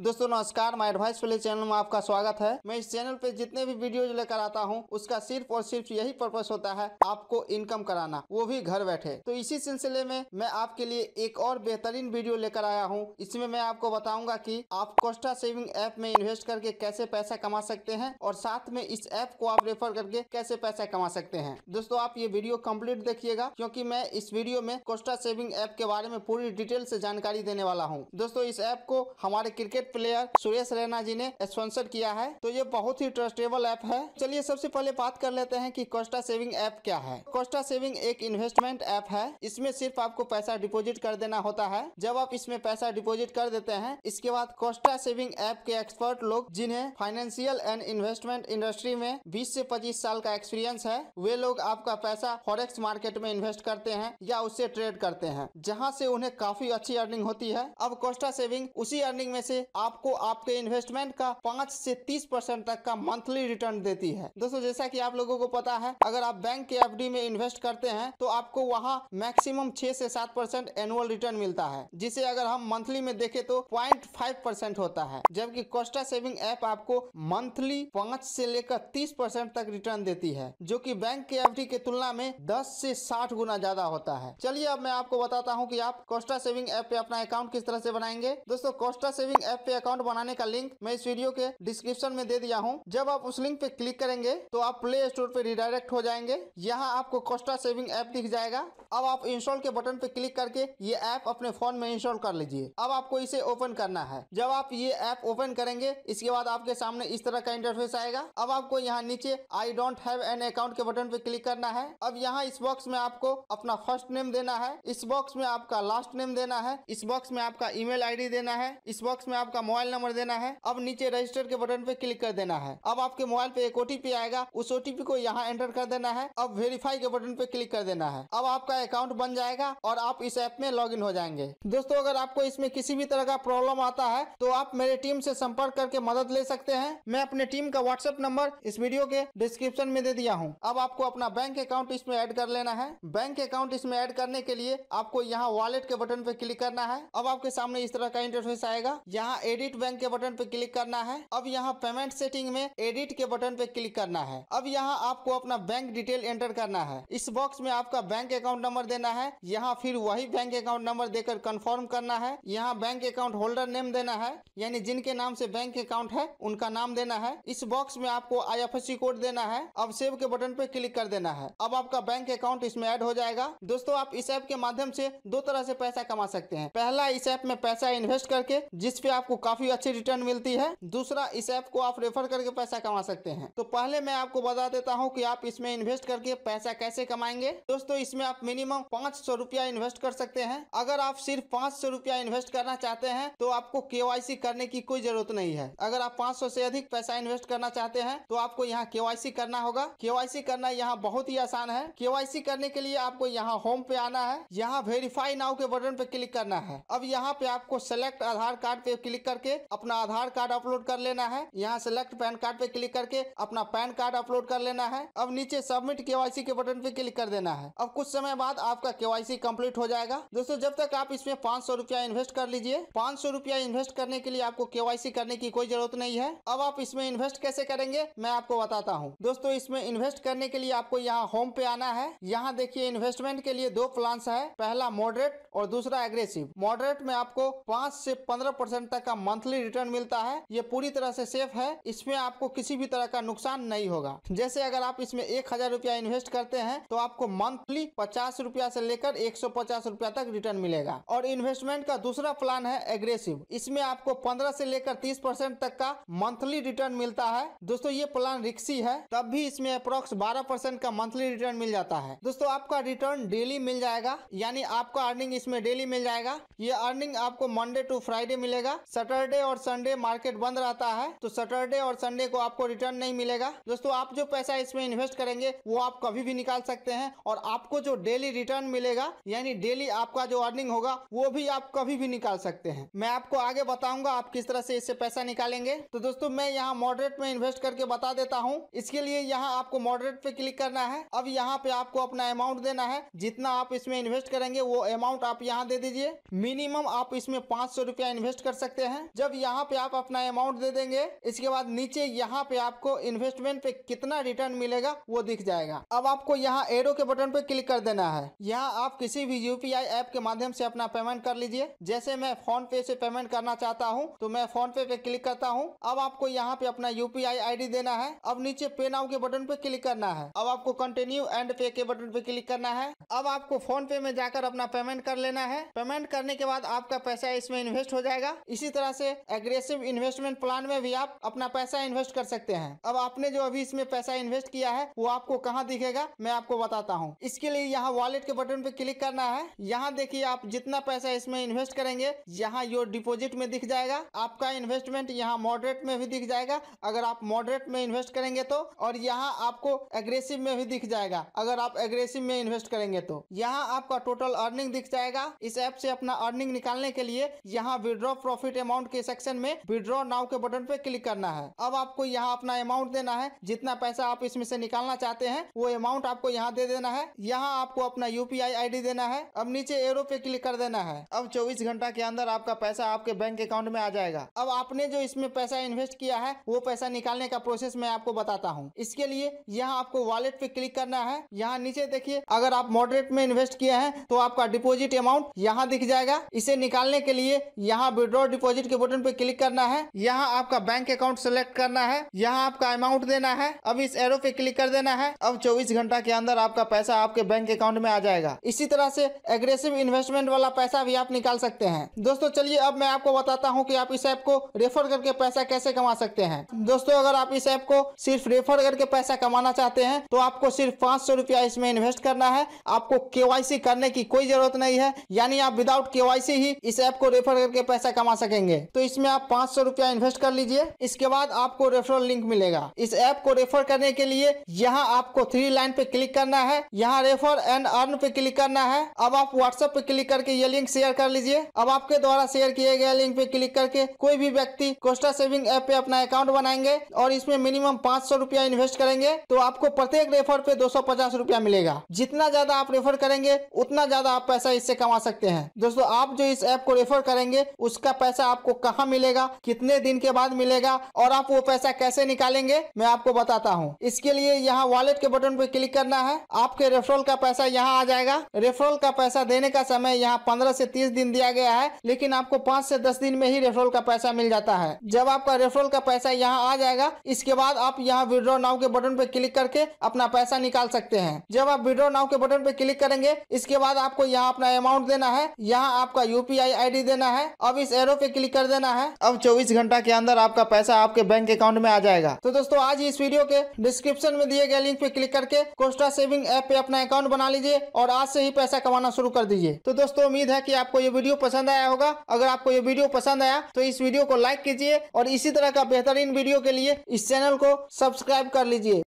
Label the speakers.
Speaker 1: दोस्तों नमस्कार my advice वाले चैनल में आपका स्वागत है मैं इस चैनल पे जितने भी वीडियोज लेकर आता हूँ उसका सिर्फ और सिर्फ यही पर्पस होता है आपको इनकम कराना वो भी घर बैठे तो इसी सिलसिले में मैं आपके लिए एक और बेहतरीन वीडियो लेकर आया हूँ इसमें मैं आपको बताऊंगा की आप कोस्टा सेविंग ऐप में इन्वेस्ट करके कैसे पैसा कमा सकते हैं और साथ में इस ऐप को आप रेफर करके कैसे पैसा कमा सकते हैं दोस्तों आप ये वीडियो कम्प्लीट देखिएगा क्यूँकी मैं इस वीडियो में कोस्टा सेविंग ऐप के बारे में पूरी डिटेल से जानकारी देने वाला हूँ दोस्तों इस ऐप को हमारे cricket cricket player Suresh Raina ji ने स्पॉन्सर किया है तो ये बहुत ही ट्रस्टेबल ऐप है चलिए सबसे पहले बात कर लेते हैं कि कोस्टा सेविंग ऐप क्या है कोस्टा सेविंग एक इन्वेस्टमेंट ऐप है इसमें सिर्फ आपको पैसा डिपोजिट कर देना होता है जब आप इसमें पैसा डिपोजिट कर देते हैं इसके बाद कोस्टा सेविंग ऐप के एक्सपर्ट लोग जिन्हें फाइनेंशियल एंड इन्वेस्टमेंट इंडस्ट्री में 20 से 25 साल का एक्सपीरियंस है वे लोग आपका पैसा फॉरेक्स मार्केट में इन्वेस्ट करते हैं या उससे ट्रेड करते हैं जहाँ से उन्हें काफी अच्छी अर्निंग होती है अब कोस्टा सेविंग उसी अर्निंग में से आपको आपके इन्वेस्टमेंट का पांच से तीस परसेंट तक का मंथली रिटर्न देती है दोस्तों जैसा की आप लोगों को पता है अगर आप बैंक के एफ में इन्वेस्ट करते हैं तो आपको वहाँ मैक्सिमम छह से सात परसेंट एनुअल रिटर्न मिलता है जिसे अगर हम मंथली में देखें तो पॉइंट होता है जबकि कोस्टा सेविंग ऐप आपको मंथली पांच से लेकर तीस परसेंट तक रिटर्न देती है जो की बैंक के एफ की तुलना में दस से साठ गुना ज्यादा होता है चलिए अब मैं आपको बताता हूँ की आप कोस्टा सेविंग ऐप पे अपना अकाउंट किस तरह से बनाएंगे दोस्तों कोस्टा सेविंग ऐप पे अकाउंट बनाने का लिंक मैं इस वीडियो के डिस्क्रिप्शन में दे दिया हूँ जब आप उस लिंक पे क्लिक करेंगे तो आप प्ले स्टोर पे रिडायरेक्ट हो जाएंगे यहाँ आपको कोस्टा सेविंग ऐप दिख जाएगा अब आप इंस्टॉल के बटन पे क्लिक करके ये ऐप अपने फोन में इंस्टॉल कर लीजिए अब आपको इसे ओपन करना है जब आप ये ऐप ओपन करेंगे इसके बाद आपके सामने इस तरह का इंटरफेस आएगा अब आपको यहाँ नीचे I don't have an account के बटन पे क्लिक करना है अब यहाँ इस बॉक्स में आपको अपना फर्स्ट नेम देना है इस बॉक्स में आपका लास्ट नेम देना है इस बॉक्स में आपका ईमेल आईडी देना है इस बॉक्स में आपका आपका मोबाइल नंबर देना है अब नीचे रजिस्टर के बटन पे क्लिक कर देना है अब आपके मोबाइल पे एक ओटीपी आएगा उस ओटीपी को यहाँ एंटर कर देना है अब वेरीफाई के बटन पे क्लिक कर देना है अब आपका अकाउंट बन जाएगा और आप इस ऐप में लॉग हो जाएंगे दोस्तों अगर आपको इसमें किसी भी तरह का प्रॉब्लम आता है तो आप मेरे टीम ऐसी संपर्क करके मदद ले सकते हैं मैं अपने टीम का व्हाट्सएप नंबर इस वीडियो के डिस्क्रिप्शन में दे दिया हूँ अब आपको अपना बैंक अकाउंट इसमें ऐड कर लेना है बैंक अकाउंट इसमें ऐड करने के लिए आपको यहाँ वॉलेट के बटन पे क्लिक करना है अब आपके सामने इस तरह का इंटरफेस आएगा यहाँ यहाँ एडिट बैंक के बटन पे क्लिक करना है अब यहाँ पेमेंट सेटिंग में एडिट के बटन पे क्लिक करना है अब यहाँ आपको अपना बैंक डिटेल एंटर करना है इस बॉक्स में आपका बैंक अकाउंट नंबर देना है यहाँ फिर वही बैंक अकाउंट नंबर देकर कंफर्म करना है यहाँ बैंक अकाउंट होल्डर नेम देना है यानी जिनके नाम से बैंक अकाउंट है उनका नाम देना है इस बॉक्स में आपको आई कोड देना है अब सेव के बटन पे क्लिक कर देना है अब आपका बैंक अकाउंट इसमें ऐड हो जाएगा दोस्तों आप इस ऐप के माध्यम से दो तरह से पैसा कमा सकते हैं पहला इस ऐप में पैसा इन्वेस्ट करके जिसपे आप आपको काफी अच्छी रिटर्न मिलती है दूसरा इस ऐप को आप रेफर करके पैसा कमा सकते हैं तो पहले मैं आपको बता देता हूँ की आप इसमें इन्वेस्ट करके पैसा कैसे कमाएंगे दोस्तों इसमें आप मिनिमम पाँच सौ रुपया इन्वेस्ट कर सकते हैं अगर आप सिर्फ पाँच सौ रुपया इन्वेस्ट करना चाहते हैं तो आपको के करने की कोई जरूरत नहीं है अगर आप पाँच सौ से अधिक पैसा इन्वेस्ट करना चाहते हैं तो आपको यहाँ के करना होगा के करना यहाँ बहुत ही आसान है के करने के लिए आपको यहाँ होम पे आना है यहाँ वेरीफाई नाउ के बटन पे क्लिक करना है अब यहाँ पे आपको सेलेक्ट आधार कार्ड पे क्लिक क्लिक करके अपना आधार कार्ड अपलोड कर लेना है यहाँ सेलेक्ट पैन कार्ड पे क्लिक करके अपना पैन कार्ड अपलोड कर लेना है अब नीचे सबमिट के के बटन पे क्लिक कर देना है अब कुछ समय बाद आपका के कंप्लीट हो जाएगा दोस्तों जब तक आप इसमें पाँच सौ इन्वेस्ट कर लीजिए पाँच सौ इन्वेस्ट करने के लिए आपको के करने की कोई जरूरत नहीं है अब आप इसमें इन्वेस्ट कैसे करेंगे मैं आपको बताता हूँ दोस्तों इसमें इन्वेस्ट करने के लिए आपको यहाँ होम पे आना है यहाँ देखिए इन्वेस्टमेंट के लिए दो प्लान है पहला मॉडरेट और दूसरा एग्रेसिव मॉडरेट में आपको पांच से पंद्रह तक का मंथली रिटर्न मिलता है ये पूरी तरह से सेफ है इसमें आपको किसी भी तरह का नुकसान नहीं होगा जैसे अगर आप इसमें एक हजार रुपया इन्वेस्ट करते हैं तो आपको मंथली पचास रुपया से लेकर एक सौ पचास रुपया तक रिटर्न मिलेगा और इन्वेस्टमेंट का दूसरा प्लान है एग्रेसिव इसमें आपको पंद्रह से लेकर तीस परसेंट तक का मंथली रिटर्न मिलता है दोस्तों ये प्लान रिक्सी है तब भी इसमें अप्रोक्स बारह परसेंट का मंथली रिटर्न मिल जाता है दोस्तों आपका रिटर्न डेली मिल जाएगा यानी आपका अर्निंग इसमें डेली मिल जाएगा ये अर्निंग आपको मंडे टू फ्राइडे मिलेगा सैटरडे और संडे मार्केट बंद रहता है तो सैटरडे और संडे को आपको रिटर्न नहीं मिलेगा दोस्तों आप जो पैसा इसमें इन्वेस्ट करेंगे वो आप कभी भी निकाल सकते हैं और आपको जो डेली रिटर्न मिलेगा यानी डेली आपका जो अर्निंग होगा वो भी आप कभी भी निकाल सकते हैं मैं आपको आगे बताऊंगा आप किस तरह से इससे पैसा निकालेंगे तो दोस्तों मैं यहाँ मॉडरेट में इन्वेस्ट करके बता देता हूँ इसके लिए यहाँ आपको मॉडरेट पे क्लिक करना है अब यहाँ पे आपको अपना अमाउंट देना है जितना आप इसमें इन्वेस्ट करेंगे वो अमाउंट आप यहाँ दे दीजिए मिनिमम आप इसमें पांच सौ इन्वेस्ट कर सकते हैं हैं जब यहाँ पे आप अपना अमाउंट दे देंगे इसके बाद नीचे यहाँ पे आपको इन्वेस्टमेंट पे कितना रिटर्न मिलेगा वो दिख जाएगा अब आपको यहाँ एरो के बटन पे क्लिक कर देना है यहाँ आप किसी भी यूपीआई ऐप के माध्यम से अपना पेमेंट कर लीजिए जैसे मैं फोन पे से पेमेंट करना चाहता हूँ तो मैं फोन पे पे क्लिक करता हूँ अब आपको यहाँ पे अपना यूपीआई आईडी देना है अब नीचे पे नाउ के बटन पे क्लिक करना है अब आपको कंटिन्यू एंड पे के बटन पे क्लिक करना है अब आपको फोन पे में जाकर अपना पेमेंट कर लेना है पेमेंट करने के बाद आपका पैसा इसमें इन्वेस्ट हो जाएगा इसी तरह तरह से एग्रेसिव इन्वेस्टमेंट प्लान में भी आप अपना पैसा इन्वेस्ट कर सकते हैं अब आपने जो अभी इसमें पैसा इन्वेस्ट किया है वो आपको कहाँ दिखेगा मैं आपको बताता हूँ इसके लिए यहाँ वॉलेट के बटन पे क्लिक करना है यहाँ देखिए आप जितना पैसा इसमें इन्वेस्ट करेंगे यहाँ योर डिपोजिट में दिख जाएगा आपका इन्वेस्टमेंट यहाँ मॉडरेट में भी दिख जाएगा अगर आप मॉडरेट में इन्वेस्ट करेंगे तो और यहाँ आपको एग्रेसिव में भी दिख जाएगा अगर आप एग्रेसिव में इन्वेस्ट करेंगे तो यहाँ आपका टोटल अर्निंग दिख जाएगा इस ऐप से अपना अर्निंग निकालने के लिए यहाँ विड्रॉ प्रॉफिट अमाउंट के सेक्शन में विड्रॉ नाउ के बटन पे क्लिक करना है अब आपको यहाँ अपना अमाउंट देना है जितना पैसा आप इसमें से निकालना चाहते हैं वो अमाउंट आपको यहाँ दे देना है यहाँ आपको अपना यूपीआई आईडी देना है अब नीचे एरो पे क्लिक कर देना है अब चौबीस घंटा के अंदर आपका पैसा आपके बैंक अकाउंट में आ जाएगा अब आपने जो इसमें पैसा इन्वेस्ट किया है वो पैसा निकालने का प्रोसेस मैं आपको बताता हूँ इसके लिए यहाँ आपको वॉलेट पे क्लिक करना है यहाँ नीचे देखिए अगर आप मॉडरेट में इन्वेस्ट किया है तो आपका डिपोजिट अमाउंट यहाँ दिख जाएगा इसे निकालने के लिए यहाँ विड्रॉ डिपोजिट डिपॉजिट के बटन पे क्लिक करना है यहाँ आपका बैंक अकाउंट सेलेक्ट करना है यहाँ आपका अमाउंट देना है अब इस एरो पे क्लिक कर देना है अब चौबीस घंटा के अंदर आपका पैसा आपके बैंक अकाउंट में आ जाएगा इसी तरह से एग्रेसिव इन्वेस्टमेंट वाला पैसा भी आप निकाल सकते हैं दोस्तों चलिए अब मैं आपको बताता हूँ की आप इस ऐप को रेफर करके पैसा कैसे कमा सकते हैं दोस्तों अगर आप इस ऐप को सिर्फ रेफर करके पैसा कमाना चाहते हैं तो आपको सिर्फ पाँच सौ रुपया इसमें इन्वेस्ट करना है आपको केवाईसी करने की कोई जरूरत नहीं है यानी आप विदाउट केवाईसी ही इस ऐप को रेफर करके पैसा कमा सके देंगे तो इसमें आप पाँच सौ रूपया इन्वेस्ट कर लीजिए इसके बाद आपको रेफरल लिंक मिलेगा इस ऐप को रेफर करने के लिए यहाँ आपको थ्री लाइन पे क्लिक करना है यहाँ रेफर एंड अर्न पे क्लिक करना है अब आप व्हाट्सएप पे क्लिक करके ये लिंक शेयर कर लीजिए अब आपके द्वारा शेयर किए गए लिंक पे क्लिक करके कोई भी व्यक्ति कोस्टा सेविंग ऐप पे अपना अकाउंट बनाएंगे और इसमें मिनिमम पाँच सौ रूपया इन्वेस्ट करेंगे तो आपको प्रत्येक रेफर पे दो सौ पचास रूपया मिलेगा जितना ज्यादा आप रेफर करेंगे उतना ज्यादा आप पैसा इससे कमा सकते हैं दोस्तों आप जो इस ऐप को रेफर करेंगे उसका पैसा आपको कहाँ मिलेगा कितने दिन के बाद मिलेगा और आप वो पैसा कैसे निकालेंगे मैं आपको बताता हूँ इसके लिए यहाँ वॉलेट के बटन पर क्लिक करना है आपके रेफरल का पैसा यहाँ आ जाएगा रेफरल का पैसा देने का समय यहाँ पंद्रह से तीस दिन दिया गया है लेकिन आपको पाँच से दस दिन में ही रेफरल का पैसा मिल जाता है जब आपका रेफरल का पैसा यहाँ आ जाएगा इसके बाद आप यहाँ विड्रो नाव के बटन पर क्लिक करके अपना पैसा निकाल सकते हैं जब आप विड्रो नाव के बटन पर क्लिक करेंगे इसके बाद आपको यहाँ अपना अमाउंट देना है यहाँ आपका यूपीआई आईडी देना है अब इस एरो पे क्लिक कर देना है अब चौबीस घंटा के अंदर आपका पैसा आपके बैंक अकाउंट में आ जाएगा तो दोस्तों आज इस वीडियो के डिस्क्रिप्शन में दिए गए लिंक पे क्लिक करके कोस्टा सेविंग ऐप पे अपना अकाउंट बना लीजिए और आज से ही पैसा कमाना शुरू कर दीजिए तो दोस्तों उम्मीद है की आपको ये वीडियो पसंद आया होगा अगर आपको ये वीडियो पसंद आया तो इस वीडियो को लाइक कीजिए और इसी तरह का बेहतरीन वीडियो के लिए इस चैनल को सब्सक्राइब कर लीजिए